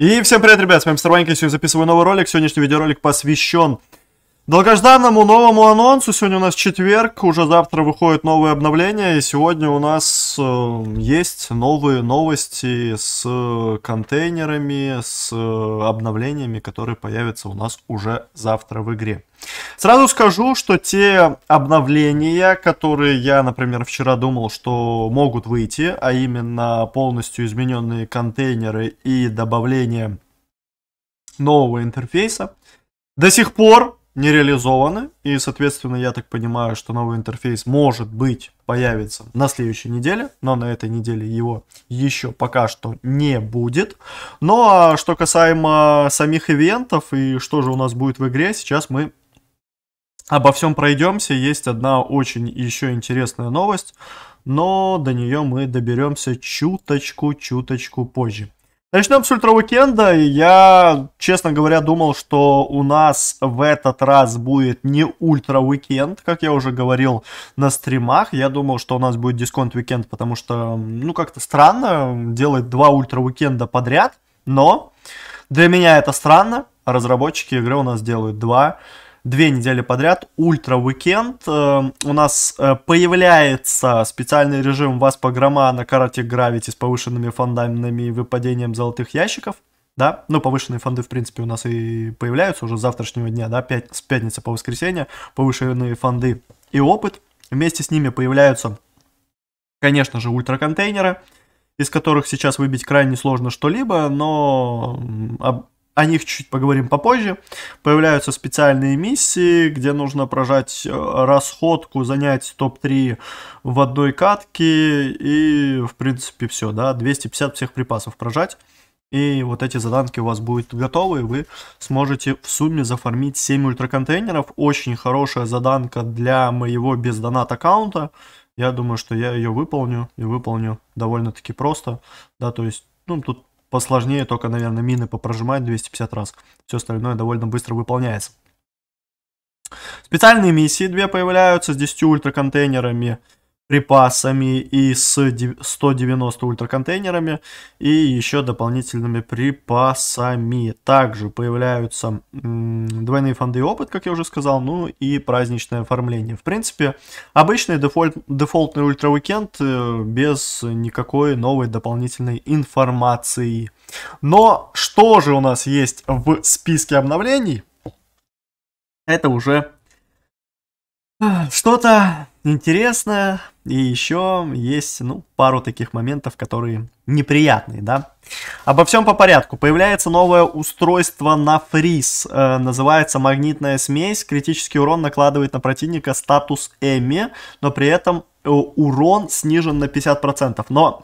И всем привет, ребят, с вами Мистер сегодня записываю новый ролик. Сегодняшний видеоролик посвящен долгожданному новому анонсу. Сегодня у нас четверг, уже завтра выходит новое обновление. И сегодня у нас э, есть новые новости с контейнерами, с э, обновлениями, которые появятся у нас уже завтра в игре. Сразу скажу, что те обновления, которые я, например, вчера думал, что могут выйти, а именно полностью измененные контейнеры и добавление нового интерфейса, до сих пор не реализованы, и, соответственно, я так понимаю, что новый интерфейс может быть появится на следующей неделе, но на этой неделе его еще пока что не будет. Ну а что касаемо самих ивентов и что же у нас будет в игре, сейчас мы обо всем пройдемся. Есть одна очень еще интересная новость, но до нее мы доберемся чуточку-чуточку позже. Начнем с Ультра Уикенда. Я, честно говоря, думал, что у нас в этот раз будет не Ультра Уикенд, как я уже говорил на стримах. Я думал, что у нас будет Дисконт Уикенд, потому что, ну, как-то странно делать два Ультра Уикенда подряд. Но для меня это странно. Разработчики игры у нас делают два две недели подряд Ультра Уикенд. Э, у нас э, появляется специальный режим вас программа на карте Гравити с повышенными фондами и выпадением золотых ящиков. Да, ну повышенные фонды, в принципе, у нас и появляются уже с завтрашнего дня, да, с пятницы по воскресенье, повышенные фонды и опыт. Вместе с ними появляются, конечно же, ультраконтейнеры, из которых сейчас выбить крайне сложно что-либо, но о них чуть поговорим попозже. Появляются специальные миссии, где нужно прожать э, расходку, занять топ-3 в одной катке и, в принципе, все, да, 250 всех припасов прожать. И вот эти заданки у вас будут готовы, и вы сможете в сумме зафармить 7 ультраконтейнеров. Очень хорошая заданка для моего без донат аккаунта. Я думаю, что я ее выполню, и выполню довольно-таки просто. Да, то есть, ну, тут Посложнее только, наверное, мины попрожимать 250 раз. Все остальное довольно быстро выполняется. Специальные миссии две появляются с 10 ультраконтейнерами. контейнерами припасами и с 190 ультраконтейнерами и еще дополнительными припасами. Также появляются двойные фонды и опыт, как я уже сказал, ну и праздничное оформление. В принципе, обычный дефоль дефолтный ультра-уикенд э, без никакой новой дополнительной информации. Но что же у нас есть в списке обновлений? Это уже э, что-то интересно. И еще есть, ну, пару таких моментов, которые неприятные, да. Обо всем по порядку. Появляется новое устройство на фриз. Э, называется магнитная смесь. Критический урон накладывает на противника статус Эми, но при этом э, урон снижен на 50%. Но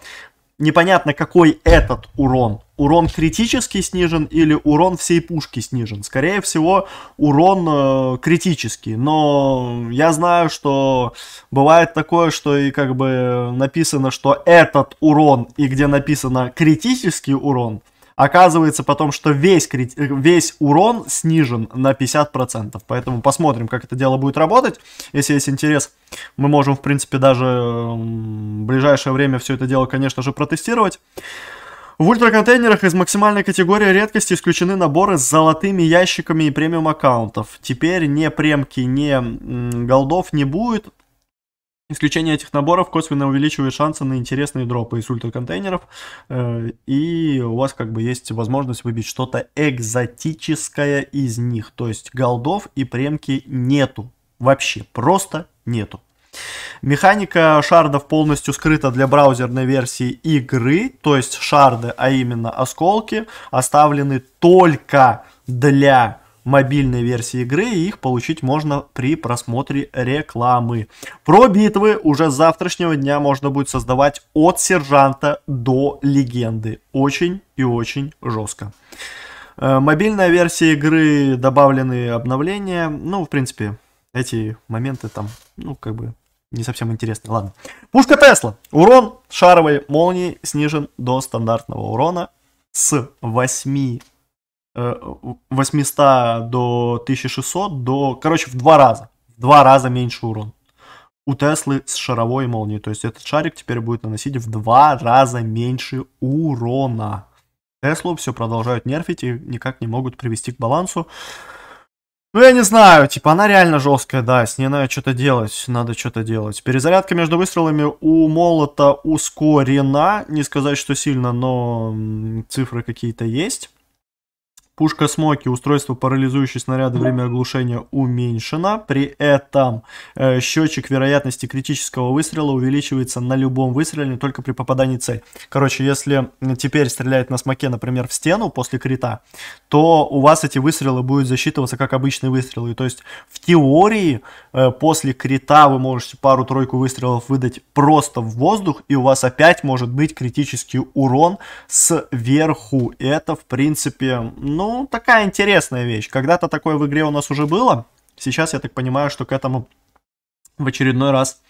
непонятно, какой этот урон урон критически снижен или урон всей пушки снижен. Скорее всего, урон э, критический. Но я знаю, что бывает такое, что и как бы написано, что этот урон, и где написано критический урон, оказывается потом, что весь, крит... весь урон снижен на 50%. Поэтому посмотрим, как это дело будет работать. Если есть интерес, мы можем, в принципе, даже в ближайшее время все это дело, конечно же, протестировать. В ультраконтейнерах из максимальной категории редкости исключены наборы с золотыми ящиками и премиум аккаунтов. Теперь ни премки, ни голдов не будет. Исключение этих наборов косвенно увеличивает шансы на интересные дропы из ультраконтейнеров. Э, и у вас как бы есть возможность выбить что-то экзотическое из них. То есть голдов и премки нету. Вообще просто нету. Механика шардов полностью скрыта для браузерной версии игры, то есть шарды, а именно осколки, оставлены только для мобильной версии игры, и их получить можно при просмотре рекламы. Про битвы уже с завтрашнего дня можно будет создавать от сержанта до легенды. Очень и очень жестко. Э, мобильная версия игры, добавлены обновления. Ну, в принципе, эти моменты там, ну, как бы, не совсем интересно. Ладно. Пушка Тесла. Урон шаровой молнии снижен до стандартного урона с 8 800 э, до 1600 до, короче, в два раза. В два раза меньше урон. У Теслы с шаровой молнией. То есть этот шарик теперь будет наносить в два раза меньше урона. Теслу все продолжают нерфить и никак не могут привести к балансу. Ну, я не знаю, типа, она реально жесткая, да, с ней надо что-то делать, надо что-то делать. Перезарядка между выстрелами у молота ускорена, не сказать, что сильно, но цифры какие-то есть. Пушка Смоки, устройство парализующей снаряда, время оглушения уменьшено. При этом э, счетчик вероятности критического выстрела увеличивается на любом выстреле, не только при попадании цели. Короче, если теперь стреляет на смоке, например, в стену после крита, то у вас эти выстрелы будут засчитываться как обычные выстрелы. то есть в теории э, после крита вы можете пару-тройку выстрелов выдать просто в воздух, и у вас опять может быть критический урон сверху. Это, в принципе, ну, такая интересная вещь. Когда-то такое в игре у нас уже было. Сейчас, я так понимаю, что к этому в очередной раз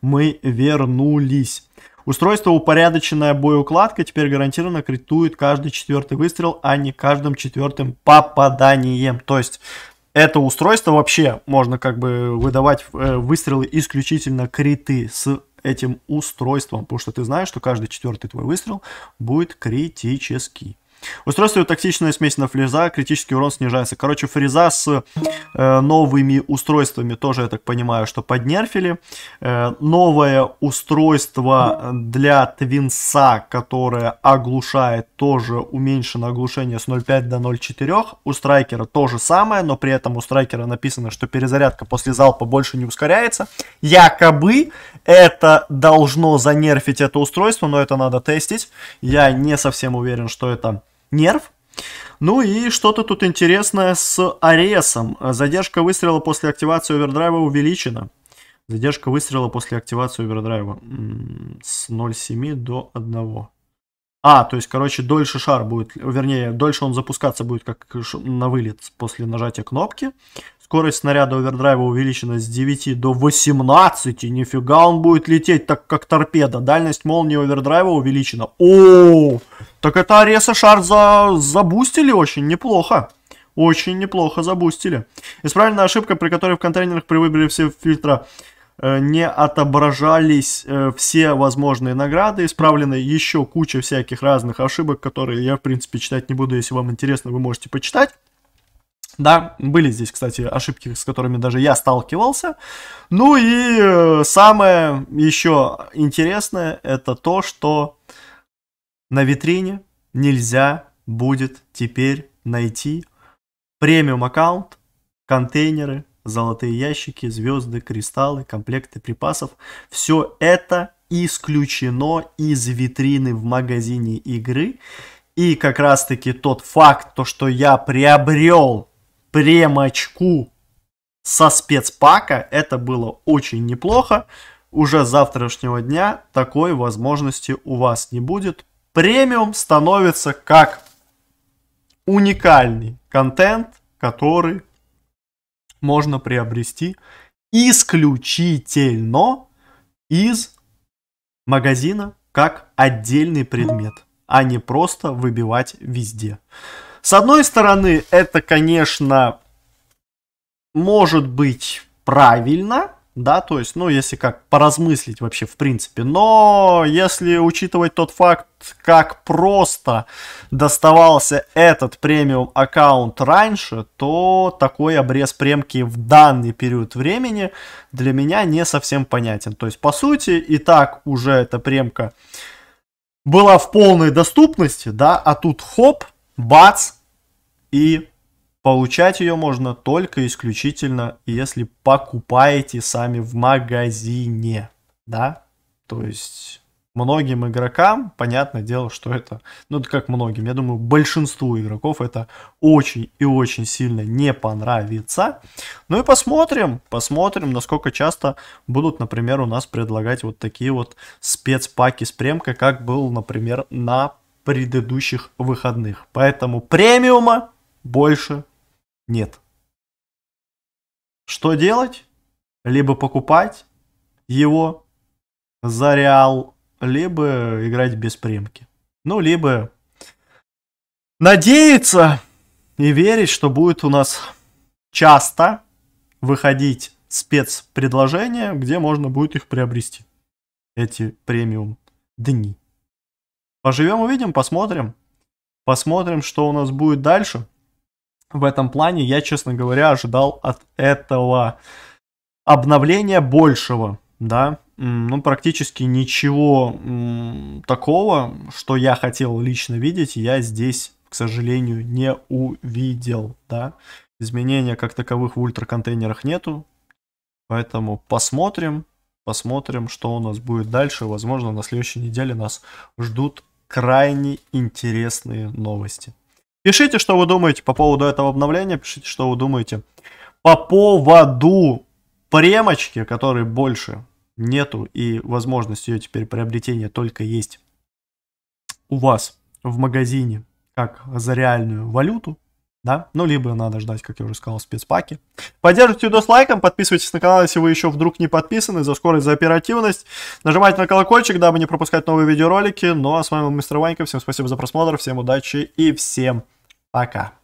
мы вернулись. Устройство «Упорядоченная боеукладка» теперь гарантированно критует каждый четвертый выстрел, а не каждым четвертым попаданием. То есть это устройство вообще можно как бы выдавать э, выстрелы исключительно криты с этим устройством, потому что ты знаешь, что каждый четвертый твой выстрел будет критический. Устройство токсичная смесь на фреза, критический урон снижается. Короче, фреза с э, новыми устройствами тоже, я так понимаю, что поднерфили. Э, новое устройство для твинса, которое оглушает, тоже уменьшено оглушение с 0.5 до 0.4. У страйкера то же самое, но при этом у страйкера написано, что перезарядка после залпа больше не ускоряется. Якобы это должно занерфить это устройство, но это надо тестить. Я не совсем уверен, что это нерв. Ну и что-то тут интересное с Аресом. Задержка выстрела после активации овердрайва увеличена. Задержка выстрела после активации овердрайва с 0,7 до 1. А, то есть, короче, дольше шар будет, вернее, дольше он запускаться будет как на вылет после нажатия кнопки. Скорость снаряда овердрайва увеличена с 9 до 18. Нифига он будет лететь так, как торпеда. Дальность молнии овердрайва увеличена. О, так это Ареса Шар за... забустили очень неплохо. Очень неплохо забустили. Исправлена ошибка, при которой в контейнерах при выборе все фильтра э, не отображались э, все возможные награды, Исправлена еще куча всяких разных ошибок, которые я, в принципе, читать не буду. Если вам интересно, вы можете почитать. Да, были здесь, кстати, ошибки, с которыми даже я сталкивался. Ну и э, самое еще интересное, это то, что на витрине нельзя будет теперь найти премиум аккаунт, контейнеры, золотые ящики, звезды, кристаллы, комплекты припасов. Все это исключено из витрины в магазине игры. И как раз таки тот факт, то что я приобрел премочку со спецпака. Это было очень неплохо. Уже с завтрашнего дня такой возможности у вас не будет. Премиум становится как уникальный контент, который можно приобрести исключительно из магазина как отдельный предмет, а не просто выбивать везде. С одной стороны, это, конечно, может быть правильно, да, то есть, ну, если как поразмыслить вообще в принципе, но если учитывать тот факт, как просто доставался этот премиум аккаунт раньше, то такой обрез премки в данный период времени для меня не совсем понятен. То есть, по сути, и так уже эта премка была в полной доступности, да, а тут хоп, бац, и получать ее можно только исключительно, если покупаете сами в магазине, да, то есть многим игрокам, понятное дело, что это, ну это как многим, я думаю, большинству игроков это очень и очень сильно не понравится. Ну и посмотрим, посмотрим, насколько часто будут, например, у нас предлагать вот такие вот спецпаки с премкой, как был, например, на предыдущих выходных. Поэтому премиума больше нет. Что делать? Либо покупать его за реал, либо играть без премки. Ну, либо надеяться и верить, что будет у нас часто выходить спецпредложения, где можно будет их приобрести. Эти премиум дни. Поживем, увидим, посмотрим. Посмотрим, что у нас будет дальше. В этом плане я, честно говоря, ожидал от этого обновления большего, да, ну, практически ничего такого, что я хотел лично видеть, я здесь, к сожалению, не увидел, да. Изменения как таковых в ультраконтейнерах нету, поэтому посмотрим, посмотрим, что у нас будет дальше. Возможно, на следующей неделе нас ждут крайне интересные новости. Пишите, что вы думаете по поводу этого обновления, пишите, что вы думаете по поводу премочки, которой больше нету, и возможность ее теперь приобретения только есть у вас в магазине, как за реальную валюту да? Ну, либо надо ждать, как я уже сказал, спецпаки. Поддержите видос лайком, подписывайтесь на канал, если вы еще вдруг не подписаны, за скорость, за оперативность. Нажимайте на колокольчик, дабы не пропускать новые видеоролики. Ну, а с вами был Мистер Ванька, всем спасибо за просмотр, всем удачи и всем пока.